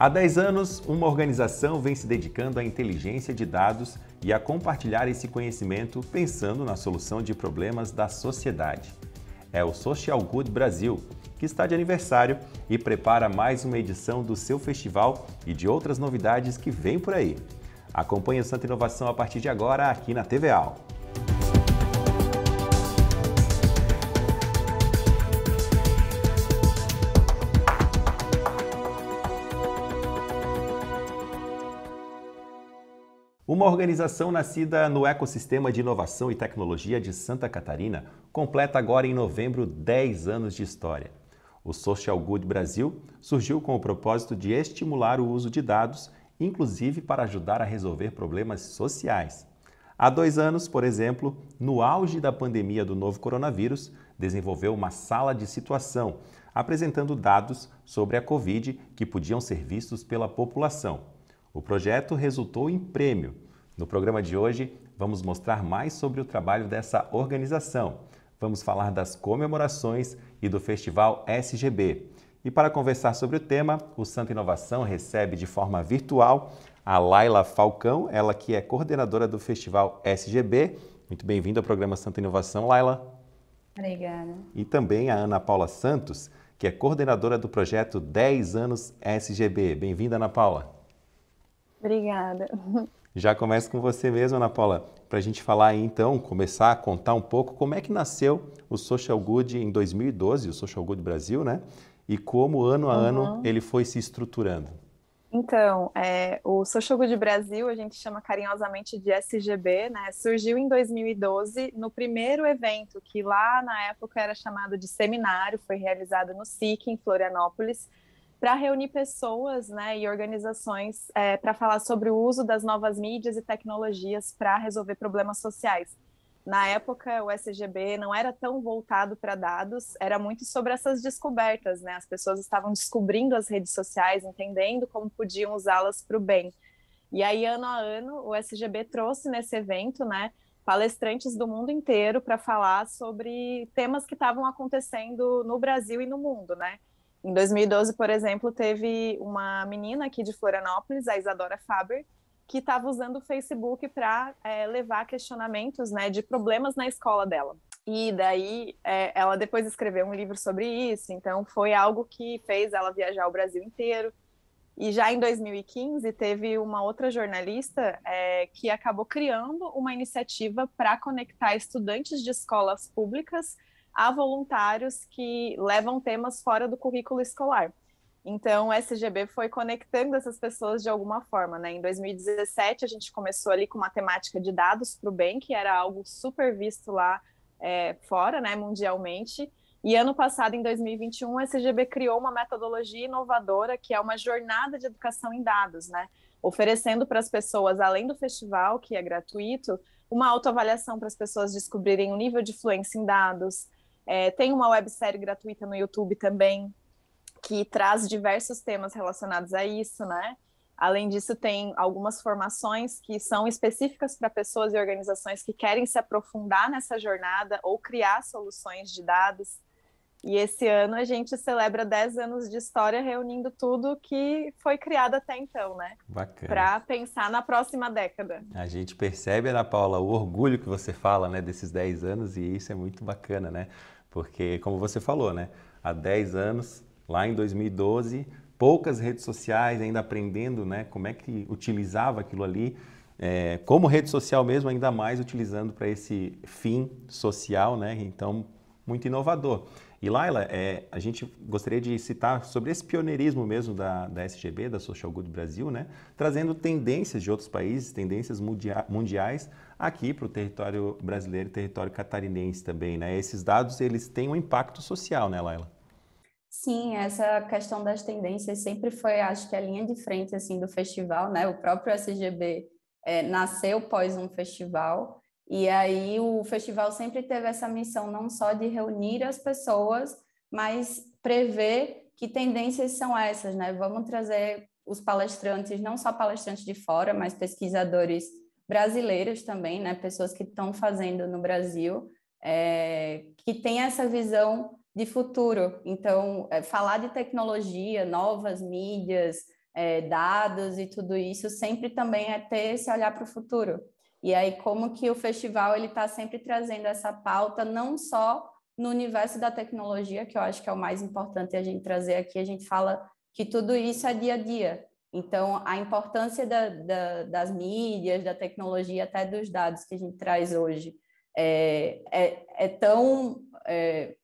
Há 10 anos, uma organização vem se dedicando à inteligência de dados e a compartilhar esse conhecimento pensando na solução de problemas da sociedade. É o Social Good Brasil, que está de aniversário e prepara mais uma edição do seu festival e de outras novidades que vem por aí. Acompanhe o Santa Inovação a partir de agora aqui na TVAL. Uma organização nascida no ecossistema de inovação e tecnologia de Santa Catarina completa agora em novembro 10 anos de história. O Social Good Brasil surgiu com o propósito de estimular o uso de dados, inclusive para ajudar a resolver problemas sociais. Há dois anos, por exemplo, no auge da pandemia do novo coronavírus, desenvolveu uma sala de situação, apresentando dados sobre a Covid que podiam ser vistos pela população. O projeto resultou em prêmio no programa de hoje, vamos mostrar mais sobre o trabalho dessa organização. Vamos falar das comemorações e do Festival SGB. E para conversar sobre o tema, o Santa Inovação recebe de forma virtual a Laila Falcão, ela que é coordenadora do Festival SGB. Muito bem-vinda ao programa Santa Inovação, Laila. Obrigada. E também a Ana Paula Santos, que é coordenadora do projeto 10 anos SGB. Bem-vinda, Ana Paula. Obrigada. Já começo com você mesmo, Ana Paula, para a gente falar aí, então, começar a contar um pouco como é que nasceu o Social Good em 2012, o Social Good Brasil, né? E como ano a uhum. ano ele foi se estruturando. Então, é, o Social Good Brasil, a gente chama carinhosamente de SGB, né? Surgiu em 2012, no primeiro evento, que lá na época era chamado de seminário, foi realizado no SIC, em Florianópolis, para reunir pessoas né, e organizações é, para falar sobre o uso das novas mídias e tecnologias para resolver problemas sociais. Na época, o SGB não era tão voltado para dados, era muito sobre essas descobertas, né? As pessoas estavam descobrindo as redes sociais, entendendo como podiam usá-las para o bem. E aí, ano a ano, o SGB trouxe nesse evento, né, palestrantes do mundo inteiro para falar sobre temas que estavam acontecendo no Brasil e no mundo, né? Em 2012, por exemplo, teve uma menina aqui de Florianópolis, a Isadora Faber, que estava usando o Facebook para é, levar questionamentos né, de problemas na escola dela. E daí é, ela depois escreveu um livro sobre isso, então foi algo que fez ela viajar o Brasil inteiro. E já em 2015 teve uma outra jornalista é, que acabou criando uma iniciativa para conectar estudantes de escolas públicas a voluntários que levam temas fora do currículo escolar. Então, o SGB foi conectando essas pessoas de alguma forma, né? Em 2017, a gente começou ali com matemática de dados para o bem, que era algo super visto lá é, fora, né, mundialmente. E ano passado, em 2021, o SGB criou uma metodologia inovadora, que é uma jornada de educação em dados, né? Oferecendo para as pessoas, além do festival, que é gratuito, uma autoavaliação para as pessoas descobrirem o nível de fluência em dados, é, tem uma websérie gratuita no YouTube também, que traz diversos temas relacionados a isso, né? Além disso, tem algumas formações que são específicas para pessoas e organizações que querem se aprofundar nessa jornada ou criar soluções de dados. E esse ano a gente celebra 10 anos de história reunindo tudo que foi criado até então, né? Bacana. Para pensar na próxima década. A gente percebe, Ana Paula, o orgulho que você fala, né, desses 10 anos e isso é muito bacana, né? Porque como você falou, né, há 10 anos, lá em 2012, poucas redes sociais, ainda aprendendo, né, como é que utilizava aquilo ali. É, como rede social mesmo, ainda mais utilizando para esse fim social, né? Então, muito inovador. E Laila, é, a gente gostaria de citar sobre esse pioneirismo mesmo da, da SGB, da Social Good Brasil, né? trazendo tendências de outros países, tendências mundia mundiais aqui para o território brasileiro e território catarinense também. Né? Esses dados eles têm um impacto social, né, Laila? Sim, essa questão das tendências sempre foi, acho que a linha de frente assim do festival, né? O próprio SGB é, nasceu pós um festival e aí o festival sempre teve essa missão não só de reunir as pessoas, mas prever que tendências são essas, né? Vamos trazer os palestrantes, não só palestrantes de fora, mas pesquisadores brasileiros também, né? Pessoas que estão fazendo no Brasil, é, que têm essa visão de futuro. Então, é, falar de tecnologia, novas mídias, é, dados e tudo isso sempre também é ter esse olhar para o futuro. E aí como que o festival ele está sempre trazendo essa pauta não só no universo da tecnologia, que eu acho que é o mais importante a gente trazer aqui, a gente fala que tudo isso é dia a dia. Então, a importância da, da, das mídias, da tecnologia, até dos dados que a gente traz hoje, é, é, é tão é,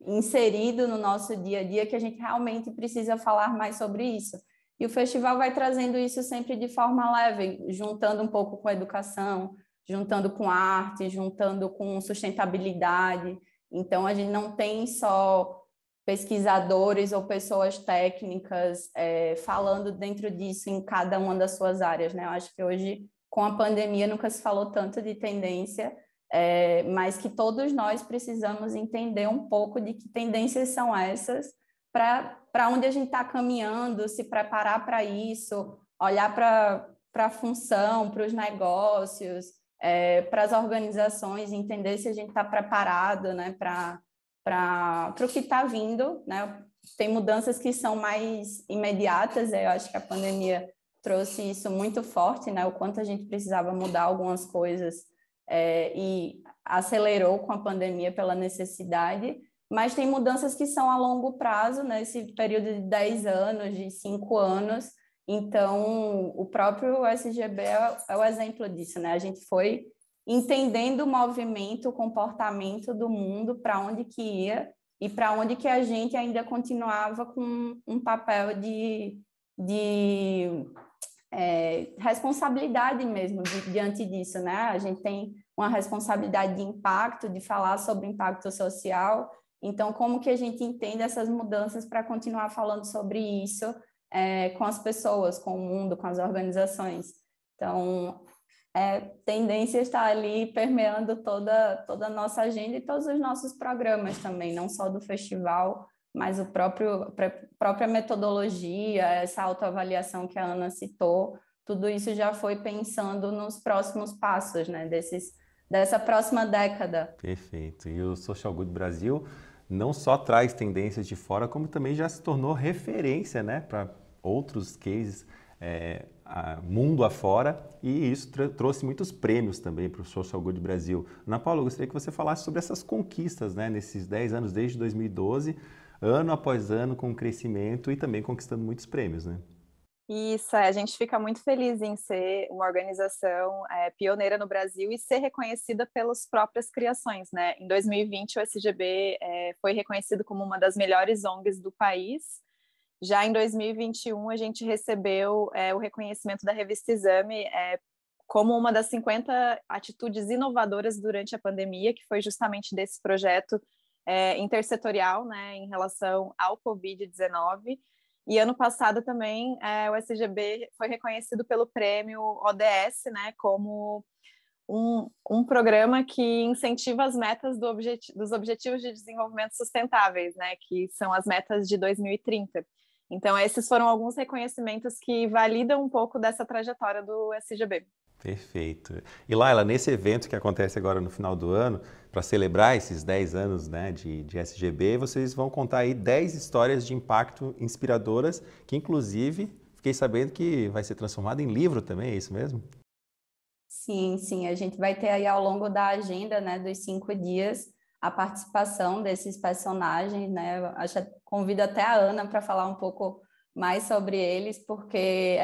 inserido no nosso dia a dia que a gente realmente precisa falar mais sobre isso. E o festival vai trazendo isso sempre de forma leve, juntando um pouco com a educação, juntando com arte, juntando com sustentabilidade. Então, a gente não tem só pesquisadores ou pessoas técnicas é, falando dentro disso em cada uma das suas áreas. Né? Eu acho que hoje, com a pandemia, nunca se falou tanto de tendência, é, mas que todos nós precisamos entender um pouco de que tendências são essas para para onde a gente está caminhando, se preparar para isso, olhar para a função, para os negócios, é, para as organizações, entender se a gente está preparado né, para o que está vindo. Né? Tem mudanças que são mais imediatas, eu acho que a pandemia trouxe isso muito forte, né? o quanto a gente precisava mudar algumas coisas é, e acelerou com a pandemia pela necessidade mas tem mudanças que são a longo prazo, nesse né? período de 10 anos, de 5 anos. Então, o próprio SGB é, é o exemplo disso, né? A gente foi entendendo o movimento, o comportamento do mundo, para onde que ia e para onde que a gente ainda continuava com um papel de, de é, responsabilidade mesmo diante disso, né? A gente tem uma responsabilidade de impacto, de falar sobre impacto social, então, como que a gente entende essas mudanças para continuar falando sobre isso é, com as pessoas, com o mundo, com as organizações? Então, é, tendência está ali permeando toda, toda a nossa agenda e todos os nossos programas também, não só do festival, mas o próprio, a própria metodologia, essa autoavaliação que a Ana citou, tudo isso já foi pensando nos próximos passos, né, desses, dessa próxima década. Perfeito. E o Social Good Brasil não só traz tendências de fora, como também já se tornou referência né, para outros cases é, a, mundo afora e isso trouxe muitos prêmios também para o Social Good Brasil. Ana Paula, eu gostaria que você falasse sobre essas conquistas né, nesses 10 anos, desde 2012, ano após ano, com crescimento e também conquistando muitos prêmios. Né? Isso, é, a gente fica muito feliz em ser uma organização é, pioneira no Brasil e ser reconhecida pelas próprias criações, né? Em 2020, o SGB é, foi reconhecido como uma das melhores ONGs do país. Já em 2021, a gente recebeu é, o reconhecimento da revista Exame é, como uma das 50 atitudes inovadoras durante a pandemia, que foi justamente desse projeto é, intersetorial, né, em relação ao Covid-19. E ano passado também é, o SGB foi reconhecido pelo prêmio ODS, né, como um, um programa que incentiva as metas do dos Objetivos de Desenvolvimento Sustentáveis, né, que são as metas de 2030. Então, esses foram alguns reconhecimentos que validam um pouco dessa trajetória do SGB. Perfeito. E Laila, nesse evento que acontece agora no final do ano, para celebrar esses 10 anos né, de, de SGB, vocês vão contar aí 10 histórias de impacto inspiradoras, que inclusive fiquei sabendo que vai ser transformado em livro também, é isso mesmo? Sim, sim. A gente vai ter aí ao longo da agenda né, dos cinco dias a participação desses personagens, né? Acho, convido até a Ana para falar um pouco mais sobre eles, porque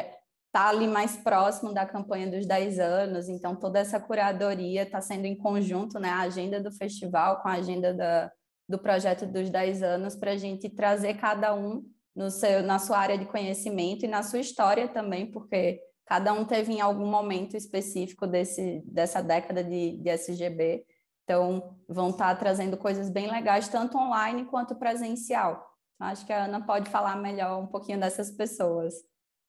está ali mais próximo da campanha dos 10 anos, então toda essa curadoria está sendo em conjunto, né? A agenda do festival com a agenda da, do projeto dos 10 anos, para a gente trazer cada um no seu, na sua área de conhecimento e na sua história também, porque cada um teve em algum momento específico desse, dessa década de, de SGB. Então, vão estar tá trazendo coisas bem legais, tanto online quanto presencial. Então, acho que a Ana pode falar melhor um pouquinho dessas pessoas.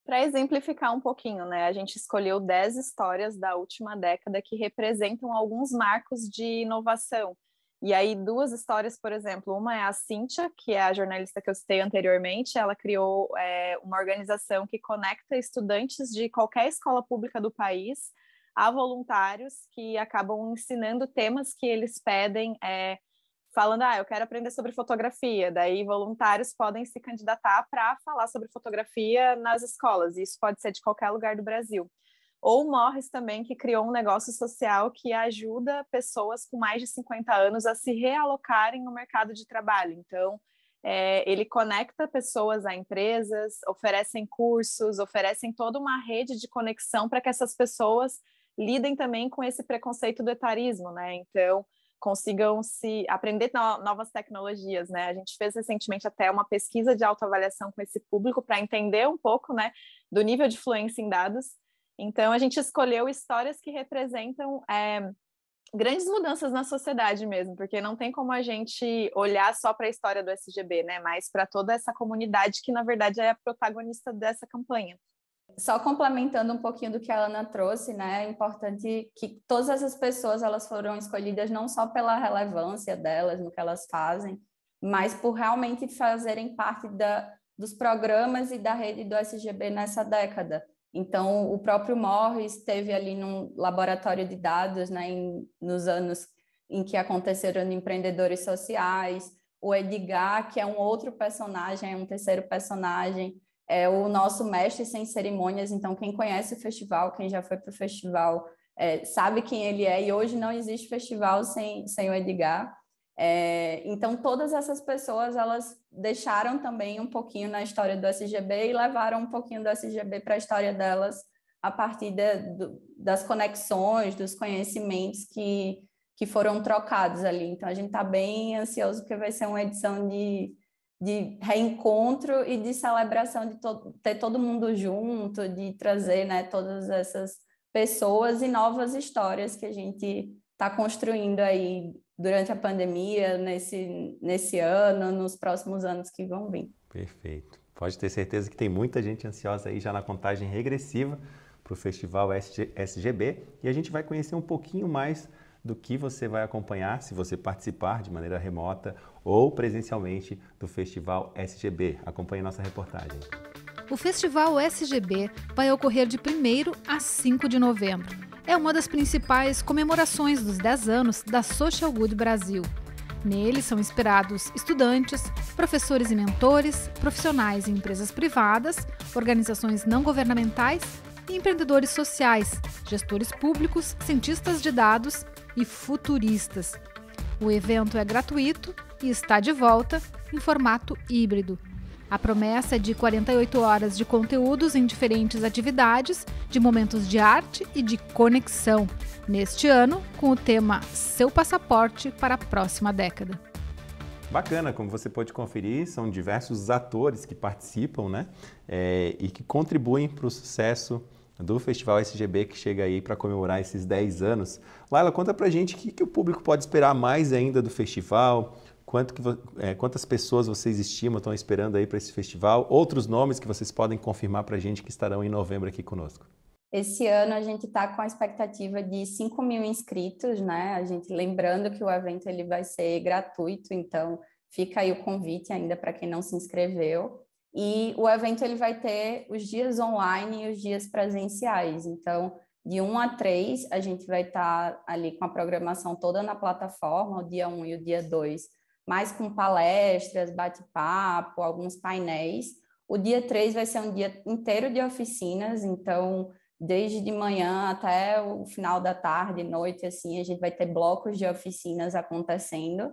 Para exemplificar um pouquinho, né, a gente escolheu 10 histórias da última década que representam alguns marcos de inovação. E aí, duas histórias, por exemplo, uma é a Cíntia, que é a jornalista que eu citei anteriormente, ela criou é, uma organização que conecta estudantes de qualquer escola pública do país a voluntários que acabam ensinando temas que eles pedem é, falando, ah, eu quero aprender sobre fotografia. Daí, voluntários podem se candidatar para falar sobre fotografia nas escolas. E isso pode ser de qualquer lugar do Brasil. Ou Morris também, que criou um negócio social que ajuda pessoas com mais de 50 anos a se realocarem no mercado de trabalho. Então, é, ele conecta pessoas a empresas, oferecem cursos, oferecem toda uma rede de conexão para que essas pessoas lidem também com esse preconceito do etarismo, né? Então, consigam se aprender no, novas tecnologias, né? A gente fez recentemente até uma pesquisa de autoavaliação com esse público para entender um pouco, né, do nível de fluência em dados. Então a gente escolheu histórias que representam é, grandes mudanças na sociedade mesmo, porque não tem como a gente olhar só para a história do SGB, né? Mas para toda essa comunidade que na verdade é a protagonista dessa campanha só complementando um pouquinho do que a Ana trouxe, né? É importante que todas essas pessoas elas foram escolhidas não só pela relevância delas no que elas fazem, mas por realmente fazerem parte da, dos programas e da rede do SGB nessa década. Então, o próprio Morris esteve ali num laboratório de dados, né, em, nos anos em que aconteceram empreendedores sociais, o Edgar, que é um outro personagem, é um terceiro personagem, é o nosso mestre sem cerimônias. Então, quem conhece o festival, quem já foi para o festival, é, sabe quem ele é. E hoje não existe festival sem, sem o Edgar. É, então, todas essas pessoas, elas deixaram também um pouquinho na história do SGB e levaram um pouquinho do SGB para a história delas a partir de, do, das conexões, dos conhecimentos que, que foram trocados ali. Então, a gente está bem ansioso porque vai ser uma edição de de reencontro e de celebração de to ter todo mundo junto, de trazer né, todas essas pessoas e novas histórias que a gente está construindo aí durante a pandemia, nesse, nesse ano, nos próximos anos que vão vir. Perfeito. Pode ter certeza que tem muita gente ansiosa aí já na contagem regressiva para o Festival SG, SGB e a gente vai conhecer um pouquinho mais do que você vai acompanhar se você participar de maneira remota ou presencialmente do Festival SGB. Acompanhe nossa reportagem. O Festival SGB vai ocorrer de 1 a 5 de novembro. É uma das principais comemorações dos 10 anos da Social Good Brasil. Nele são inspirados estudantes, professores e mentores, profissionais e empresas privadas, organizações não governamentais e empreendedores sociais, gestores públicos, cientistas de dados e futuristas. O evento é gratuito e está de volta em formato híbrido. A promessa é de 48 horas de conteúdos em diferentes atividades, de momentos de arte e de conexão, neste ano com o tema Seu Passaporte para a Próxima Década. Bacana, como você pode conferir, são diversos atores que participam né? É, e que contribuem para o sucesso do Festival SGB que chega aí para comemorar esses 10 anos. Laila, conta pra gente o que, que, o público pode esperar mais ainda do festival, quanto que, é, quantas pessoas vocês estimam estão esperando aí para esse festival, outros nomes que vocês podem confirmar a gente que estarão em novembro aqui conosco. Esse ano a gente está com a expectativa de 5 mil inscritos, né? A gente lembrando que o evento ele vai ser gratuito, então fica aí o convite ainda para quem não se inscreveu. E o evento ele vai ter os dias online e os dias presenciais. Então, de 1 a 3, a gente vai estar tá ali com a programação toda na plataforma, o dia 1 e o dia 2, mais com palestras, bate-papo, alguns painéis. O dia 3 vai ser um dia inteiro de oficinas, então desde de manhã até o final da tarde, noite, assim, a gente vai ter blocos de oficinas acontecendo.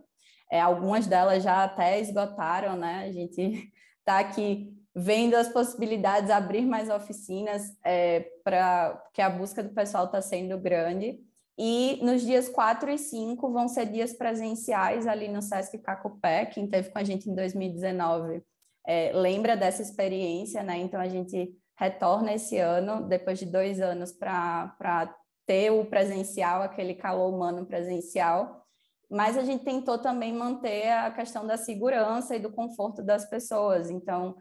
É, algumas delas já até esgotaram, né? A gente está aqui vendo as possibilidades, abrir mais oficinas, é, para que a busca do pessoal está sendo grande. E nos dias 4 e 5 vão ser dias presenciais ali no Sesc Cacupé, quem teve com a gente em 2019 é, lembra dessa experiência, né? Então a gente retorna esse ano, depois de dois anos, para ter o presencial, aquele calor humano presencial mas a gente tentou também manter a questão da segurança e do conforto das pessoas. Então,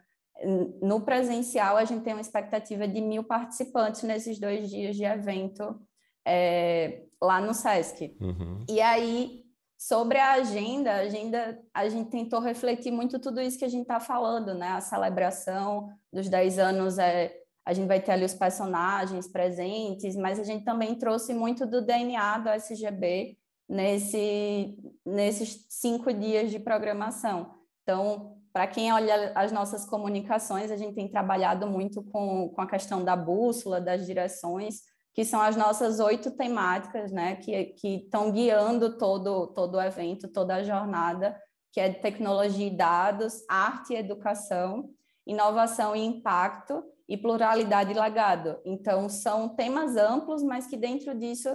no presencial, a gente tem uma expectativa de mil participantes nesses dois dias de evento é, lá no SESC. Uhum. E aí, sobre a agenda, a agenda, a gente tentou refletir muito tudo isso que a gente está falando, né? A celebração dos 10 anos é a gente vai ter ali os personagens presentes, mas a gente também trouxe muito do DNA do SGB nesse, nesses cinco dias de programação. Então, para quem olha as nossas comunicações, a gente tem trabalhado muito com, com a questão da bússola, das direções, que são as nossas oito temáticas, né, que estão guiando todo, todo o evento, toda a jornada, que é tecnologia e dados, arte e educação, inovação e impacto e pluralidade e legado. Então, são temas amplos, mas que dentro disso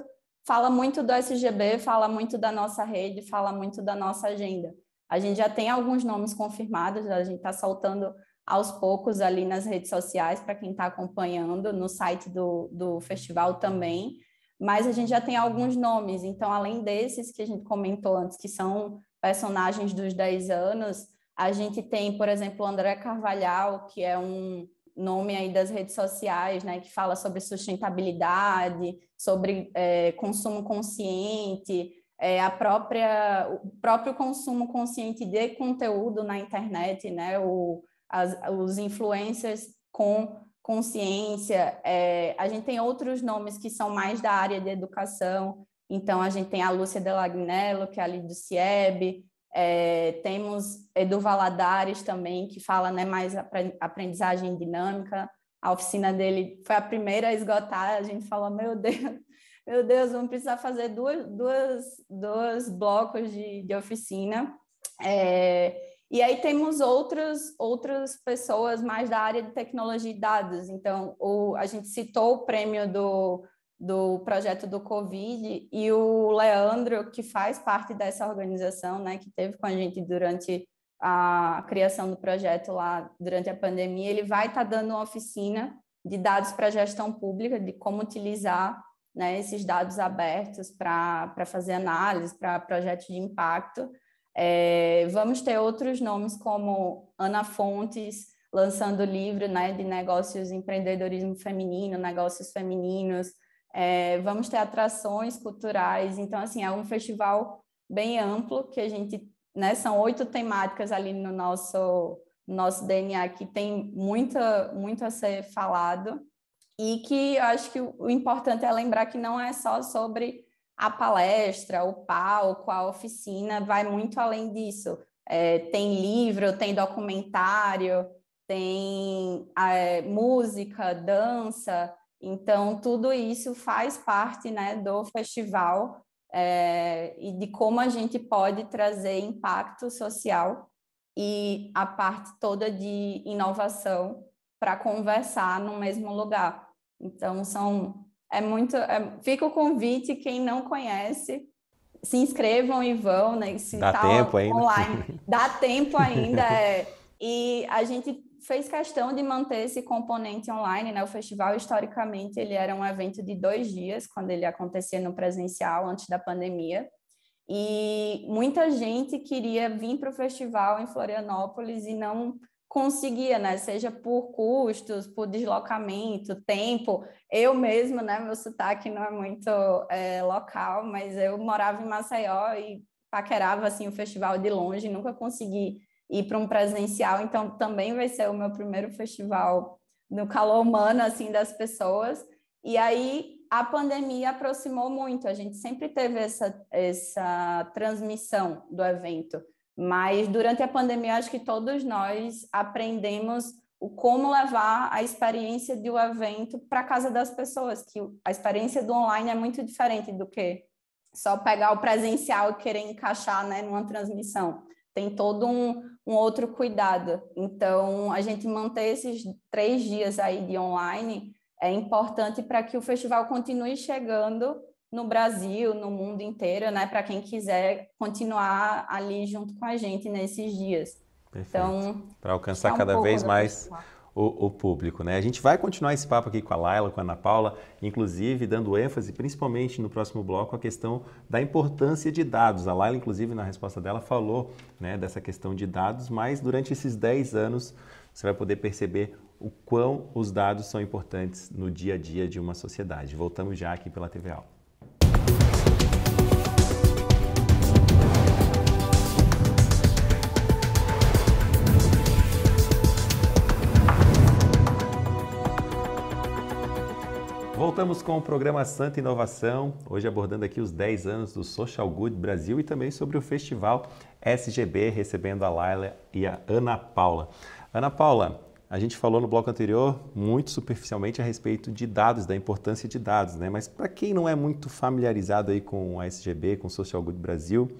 fala muito do SGB, fala muito da nossa rede, fala muito da nossa agenda. A gente já tem alguns nomes confirmados, a gente está soltando aos poucos ali nas redes sociais para quem está acompanhando, no site do, do festival também, mas a gente já tem alguns nomes, então além desses que a gente comentou antes, que são personagens dos 10 anos, a gente tem, por exemplo, André Carvalhal, que é um nome aí das redes sociais, né, que fala sobre sustentabilidade, sobre é, consumo consciente, é, a própria, o próprio consumo consciente de conteúdo na internet, né? O, as, os influencers com consciência. É, a gente tem outros nomes que são mais da área de educação. Então, a gente tem a Lúcia Delagnello, que é ali do CIEB. É, temos Edu Valadares também, que fala né, mais aprendizagem dinâmica a oficina dele foi a primeira a esgotar, a gente falou, meu Deus, meu Deus, vamos precisar fazer duas, duas, dois blocos de, de oficina. É, e aí temos outras, outras pessoas mais da área de tecnologia e dados. Então, o, a gente citou o prêmio do, do projeto do Covid e o Leandro, que faz parte dessa organização, né, que teve com a gente durante a criação do projeto lá durante a pandemia, ele vai estar tá dando uma oficina de dados para gestão pública, de como utilizar né, esses dados abertos para fazer análise, para projetos de impacto. É, vamos ter outros nomes como Ana Fontes, lançando o livro né, de negócios, empreendedorismo feminino, negócios femininos. É, vamos ter atrações culturais. Então, assim, é um festival bem amplo que a gente né? São oito temáticas ali no nosso nosso DNA que tem muita muito a ser falado e que eu acho que o importante é lembrar que não é só sobre a palestra, o palco, a oficina, vai muito além disso. É, tem livro, tem documentário, tem é, música, dança. Então, tudo isso faz parte né, do festival é, e de como a gente pode trazer impacto social e a parte toda de inovação para conversar no mesmo lugar. Então são é muito é, fica o convite quem não conhece se inscrevam e vão, né? Se dá tá tempo online, ainda. dá tempo ainda. É, e a gente fez questão de manter esse componente online, né? O festival, historicamente, ele era um evento de dois dias, quando ele acontecia no presencial, antes da pandemia. E muita gente queria vir para o festival em Florianópolis e não conseguia, né? Seja por custos, por deslocamento, tempo. Eu mesma, né? Meu sotaque não é muito é, local, mas eu morava em Maceió e paquerava assim o festival de longe, nunca consegui ir para um presencial, então também vai ser o meu primeiro festival no calor humano, assim, das pessoas. E aí a pandemia aproximou muito, a gente sempre teve essa, essa transmissão do evento, mas durante a pandemia acho que todos nós aprendemos o como levar a experiência de um evento para casa das pessoas, que a experiência do online é muito diferente do que só pegar o presencial e querer encaixar né, numa transmissão. Tem todo um, um outro cuidado. Então, a gente manter esses três dias aí de online é importante para que o festival continue chegando no Brasil, no mundo inteiro, né? Para quem quiser continuar ali junto com a gente nesses dias. Perfeito. Então, para alcançar um cada vez mais o, o, público. Né? A gente vai continuar esse papo aqui com a Laila, com a Ana Paula, inclusive dando ênfase, principalmente no próximo bloco, a questão da importância de dados. A Laila, inclusive, na resposta dela, falou né, dessa questão de dados, mas durante esses 10 anos você vai poder perceber o quão os dados são importantes no dia a dia de uma sociedade. Voltamos já aqui pela TV Alta. Voltamos com o programa Santa Inovação, hoje abordando aqui os 10 anos do Social Good Brasil e também sobre o Festival SGB, recebendo a Laila e a Ana Paula. Ana Paula, a gente falou no bloco anterior muito superficialmente a respeito de dados, da importância de dados, né? Mas para quem não é muito familiarizado aí com o SGB, com o Social Good Brasil,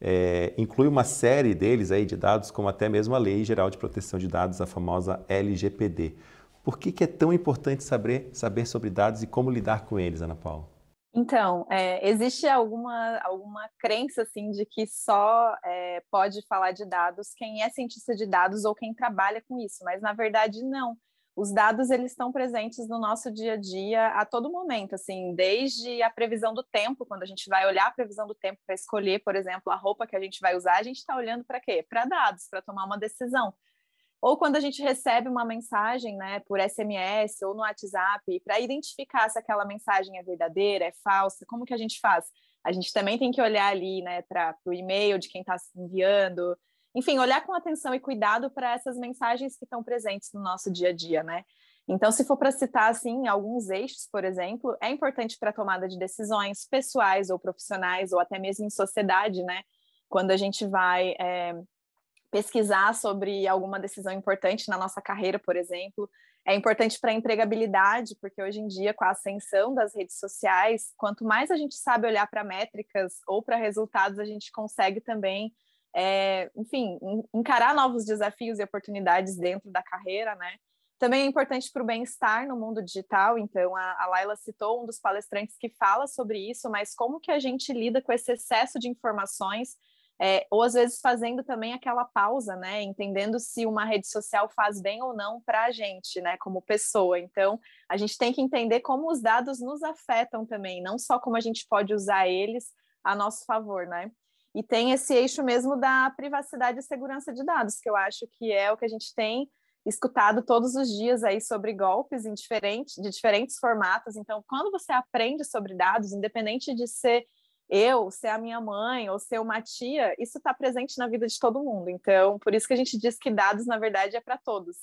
é, inclui uma série deles aí de dados, como até mesmo a Lei Geral de Proteção de Dados, a famosa LGPD. Por que, que é tão importante saber, saber sobre dados e como lidar com eles, Ana Paula? Então, é, existe alguma, alguma crença assim de que só é, pode falar de dados quem é cientista de dados ou quem trabalha com isso, mas na verdade não. Os dados eles estão presentes no nosso dia a dia a todo momento, assim, desde a previsão do tempo, quando a gente vai olhar a previsão do tempo para escolher, por exemplo, a roupa que a gente vai usar, a gente está olhando para quê? Para dados, para tomar uma decisão ou quando a gente recebe uma mensagem, né, por SMS ou no WhatsApp, para identificar se aquela mensagem é verdadeira, é falsa, como que a gente faz? A gente também tem que olhar ali, né, para o e-mail de quem está enviando, enfim, olhar com atenção e cuidado para essas mensagens que estão presentes no nosso dia a dia, né? Então, se for para citar assim alguns eixos, por exemplo, é importante para a tomada de decisões pessoais ou profissionais ou até mesmo em sociedade, né? Quando a gente vai é, pesquisar sobre alguma decisão importante na nossa carreira, por exemplo. É importante para a empregabilidade, porque hoje em dia, com a ascensão das redes sociais, quanto mais a gente sabe olhar para métricas ou para resultados, a gente consegue também, é, enfim, encarar novos desafios e oportunidades dentro da carreira, né? Também é importante para o bem-estar no mundo digital, então a, a Laila citou um dos palestrantes que fala sobre isso, mas como que a gente lida com esse excesso de informações é, ou às vezes fazendo também aquela pausa, né? Entendendo se uma rede social faz bem ou não para a gente, né? Como pessoa. Então, a gente tem que entender como os dados nos afetam também, não só como a gente pode usar eles a nosso favor, né? E tem esse eixo mesmo da privacidade e segurança de dados, que eu acho que é o que a gente tem escutado todos os dias aí sobre golpes em diferente, de diferentes formatos. Então, quando você aprende sobre dados, independente de ser eu, ser a minha mãe ou ser uma tia, isso está presente na vida de todo mundo. Então, por isso que a gente diz que dados, na verdade, é para todos.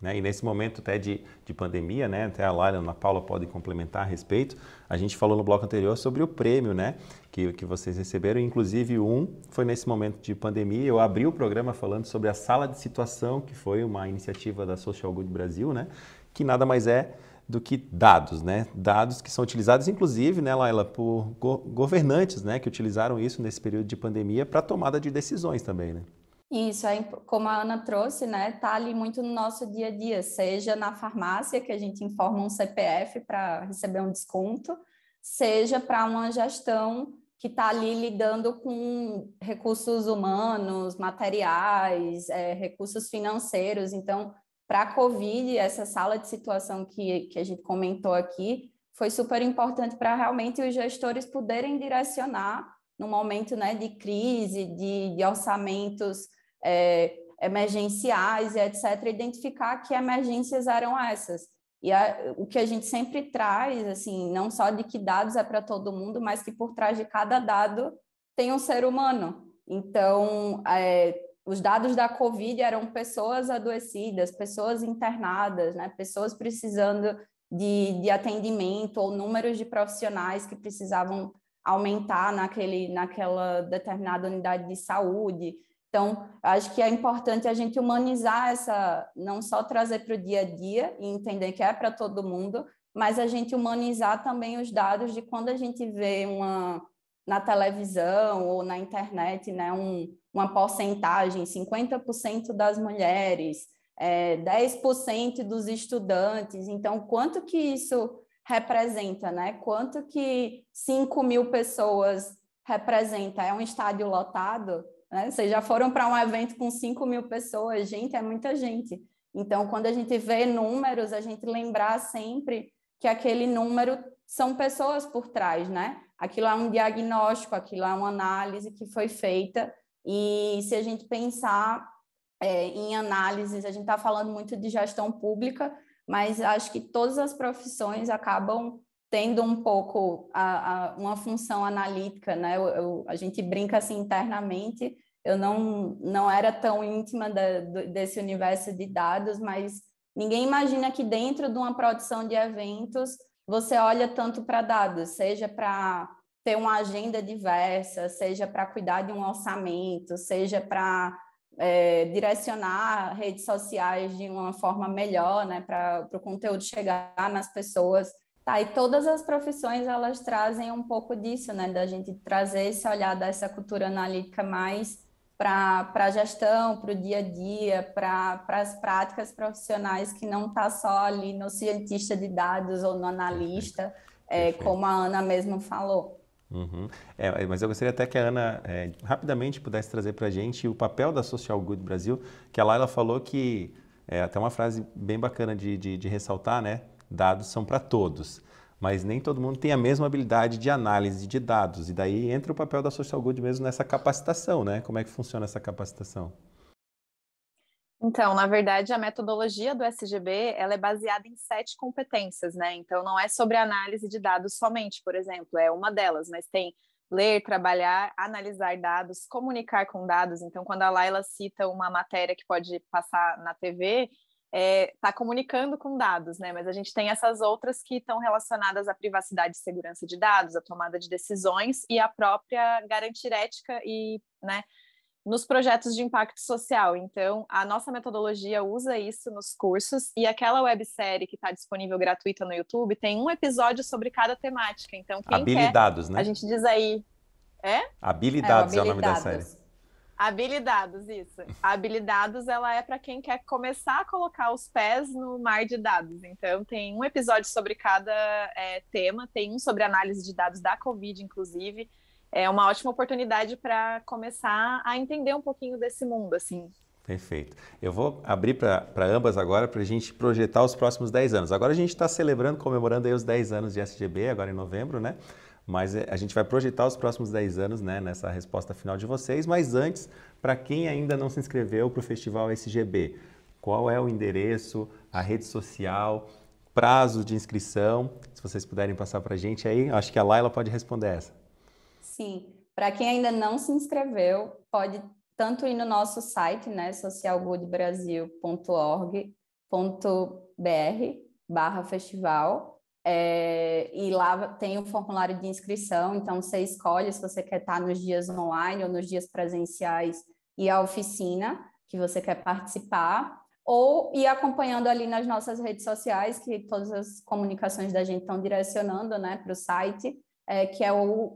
Né? E nesse momento até de, de pandemia, né? até a Laila e a Paula podem complementar a respeito, a gente falou no bloco anterior sobre o prêmio né? que, que vocês receberam, inclusive um foi nesse momento de pandemia, eu abri o programa falando sobre a Sala de Situação, que foi uma iniciativa da Social Good Brasil, né? que nada mais é do que dados, né? Dados que são utilizados, inclusive, né, Laila, por go governantes, né, que utilizaram isso nesse período de pandemia para tomada de decisões também, né? Isso, é como a Ana trouxe, né, tá ali muito no nosso dia a dia, seja na farmácia que a gente informa um CPF para receber um desconto, seja para uma gestão que está ali lidando com recursos humanos, materiais, é, recursos financeiros, então para a Covid, essa sala de situação que, que a gente comentou aqui foi super importante para realmente os gestores poderem direcionar no momento né, de crise, de, de orçamentos é, emergenciais, etc., identificar que emergências eram essas. E a, o que a gente sempre traz, assim, não só de que dados é para todo mundo, mas que por trás de cada dado tem um ser humano. Então, é, os dados da Covid eram pessoas adoecidas, pessoas internadas, né? pessoas precisando de, de atendimento ou números de profissionais que precisavam aumentar naquele, naquela determinada unidade de saúde. Então, acho que é importante a gente humanizar essa, não só trazer para o dia a dia e entender que é para todo mundo, mas a gente humanizar também os dados de quando a gente vê uma na televisão ou na internet, né, um, uma porcentagem, 50% das mulheres, é, 10% dos estudantes. Então, quanto que isso representa, né? Quanto que 5 mil pessoas representa? É um estádio lotado? Né? Vocês já foram para um evento com 5 mil pessoas, gente, é muita gente. Então, quando a gente vê números, a gente lembrar sempre que aquele número são pessoas por trás, né? Aquilo é um diagnóstico, aquilo é uma análise que foi feita e se a gente pensar é, em análises, a gente está falando muito de gestão pública, mas acho que todas as profissões acabam tendo um pouco a, a, uma função analítica, né? Eu, eu, a gente brinca assim internamente. Eu não, não era tão íntima da, desse universo de dados, mas ninguém imagina que dentro de uma produção de eventos você olha tanto para dados, seja para ter uma agenda diversa, seja para cuidar de um orçamento, seja para é, direcionar redes sociais de uma forma melhor, né, para o conteúdo chegar nas pessoas. Tá, e todas as profissões elas trazem um pouco disso, né, da gente trazer esse olhar dessa cultura analítica mais para a gestão, para o dia a dia, para as práticas profissionais que não está só ali no cientista de dados ou no analista, é, como a Ana mesmo falou. Uhum. É, é, mas eu gostaria até que a Ana é, rapidamente pudesse trazer para a gente o papel da Social Good Brasil, que a Laila falou que, é até uma frase bem bacana de, de, de ressaltar, né? Dados são para todos, mas nem todo mundo tem a mesma habilidade de análise de dados, e daí entra o papel da Social Good mesmo nessa capacitação, né? Como é que funciona essa capacitação? Então, na verdade, a metodologia do SGB ela é baseada em sete competências, né? Então, não é sobre análise de dados somente, por exemplo, é uma delas, mas tem ler, trabalhar, analisar dados, comunicar com dados. Então, quando a Laila cita uma matéria que pode passar na TV, está é, tá comunicando com dados, né? Mas a gente tem essas outras que estão relacionadas à privacidade e segurança de dados, à tomada de decisões e à própria garantir ética e, né? nos projetos de impacto social. Então, a nossa metodologia usa isso nos cursos e aquela websérie que está disponível gratuita no YouTube tem um episódio sobre cada temática. Então, quem Habilidados, quer, né? A gente diz aí. É? Habilidados é, é o nome da série. Habilidados, isso. Habilidados, ela é para quem quer começar a colocar os pés no mar de dados. Então, tem um episódio sobre cada é, tema, tem um sobre análise de dados da Covid, inclusive é uma ótima oportunidade para começar a entender um pouquinho desse mundo, assim. Perfeito. Eu vou abrir para ambas agora para a gente projetar os próximos 10 anos. Agora a gente está celebrando, comemorando aí os 10 anos de SGB, agora em novembro, né? Mas eh, a gente vai projetar os próximos 10 anos né, nessa resposta final de vocês. Mas antes, para quem ainda não se inscreveu para o Festival SGB, qual é o endereço, a rede social, prazo de inscrição? Se vocês puderem passar para a gente aí, acho que a Laila pode responder essa. Sim, para quem ainda não se inscreveu, pode tanto ir no nosso site, né, socialgoodbrasil.org.br barra festival, é, e lá tem o formulário de inscrição, então você escolhe se você quer estar nos dias online ou nos dias presenciais e a oficina que você quer participar, ou ir acompanhando ali nas nossas redes sociais, que todas as comunicações da gente estão direcionando né, para o site, é, que é o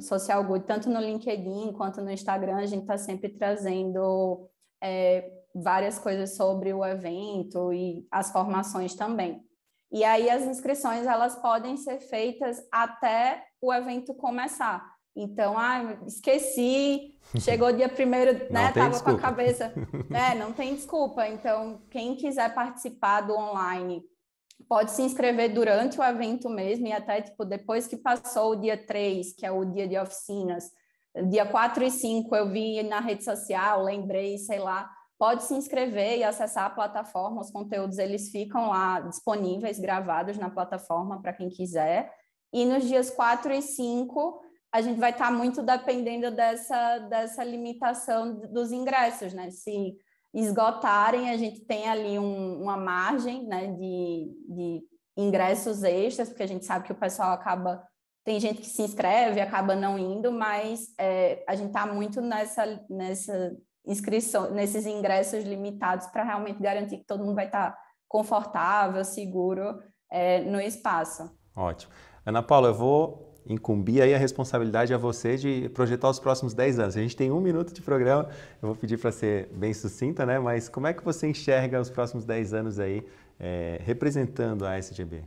social good, tanto no LinkedIn quanto no Instagram, a gente está sempre trazendo é, várias coisas sobre o evento e as formações também. E aí as inscrições elas podem ser feitas até o evento começar. Então, ah, esqueci, chegou dia primeiro, né? Tava desculpa. com a cabeça. É, não tem desculpa. Então, quem quiser participar do online pode se inscrever durante o evento mesmo e até tipo depois que passou o dia 3, que é o dia de oficinas, dia 4 e 5 eu vi na rede social, lembrei, sei lá, pode se inscrever e acessar a plataforma, os conteúdos eles ficam lá disponíveis, gravados na plataforma para quem quiser. E nos dias 4 e 5 a gente vai estar tá muito dependendo dessa, dessa limitação dos ingressos, né? Se esgotarem, a gente tem ali um, uma margem né, de, de ingressos extras, porque a gente sabe que o pessoal acaba. Tem gente que se inscreve, acaba não indo, mas é, a gente está muito nessa, nessa inscrição, nesses ingressos limitados para realmente garantir que todo mundo vai estar tá confortável, seguro é, no espaço. Ótimo. Ana Paula, eu vou incumbir aí a responsabilidade a você de projetar os próximos 10 anos. A gente tem um minuto de programa, eu vou pedir para ser bem sucinta, né? Mas como é que você enxerga os próximos 10 anos aí é, representando a SGB?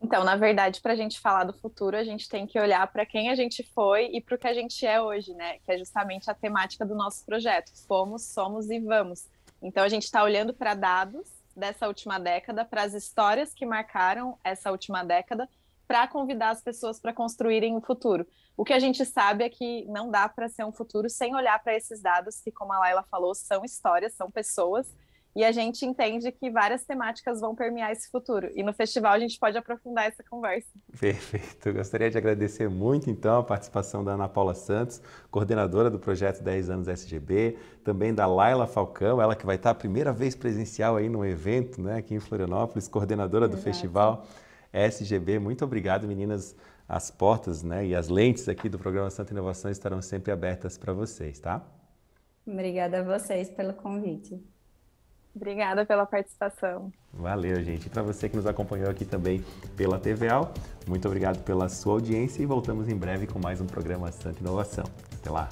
Então, na verdade, para a gente falar do futuro, a gente tem que olhar para quem a gente foi e para o que a gente é hoje, né? Que é justamente a temática do nosso projeto: fomos, somos e vamos. Então, a gente está olhando para dados dessa última década, para as histórias que marcaram essa última década para convidar as pessoas para construírem o um futuro. O que a gente sabe é que não dá para ser um futuro sem olhar para esses dados que, como a Laila falou, são histórias, são pessoas, e a gente entende que várias temáticas vão permear esse futuro. E no festival a gente pode aprofundar essa conversa. Perfeito. Eu gostaria de agradecer muito, então, a participação da Ana Paula Santos, coordenadora do projeto 10 anos SGB, também da Laila Falcão, ela que vai estar a primeira vez presencial aí no evento né, aqui em Florianópolis, coordenadora do Exato. festival. SGB. Muito obrigado, meninas. As portas né, e as lentes aqui do programa Santa Inovação estarão sempre abertas para vocês, tá? Obrigada a vocês pelo convite. Obrigada pela participação. Valeu, gente. E Para você que nos acompanhou aqui também pela TVAL, muito obrigado pela sua audiência e voltamos em breve com mais um programa Santa Inovação. Até lá.